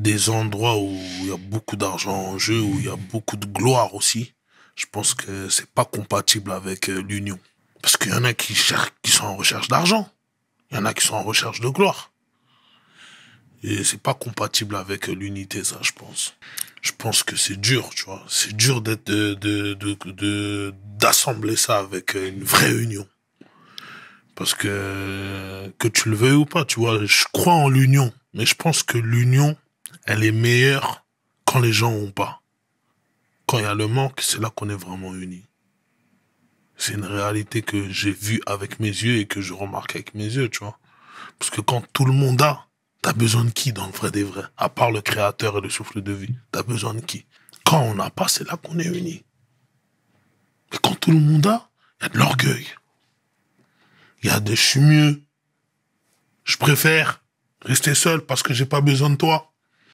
des endroits où il y a beaucoup d'argent en jeu, où il y a beaucoup de gloire aussi, je pense que c'est pas compatible avec euh, l'union. Parce qu'il y en a qui, qui sont en recherche d'argent, il y en a qui sont en recherche de gloire. Et c'est pas compatible avec euh, l'unité, ça, je pense. Je pense que c'est dur, tu vois. C'est dur d'être, de, de, d'assembler de, ça avec euh, une vraie union. Parce que, que tu le veuilles ou pas, tu vois, je crois en l'union. Mais je pense que l'union, elle est meilleure quand les gens ont pas. Quand il y a le manque, c'est là qu'on est vraiment unis. C'est une réalité que j'ai vue avec mes yeux et que je remarque avec mes yeux, tu vois. Parce que quand tout le monde a, t'as besoin de qui dans le vrai des vrais À part le créateur et le souffle de vie, t'as besoin de qui Quand on n'a pas, c'est là qu'on est unis. Mais quand tout le monde a, il y a de l'orgueil. Il y a de je suis mieux. Je préfère rester seul parce que j'ai pas besoin de toi.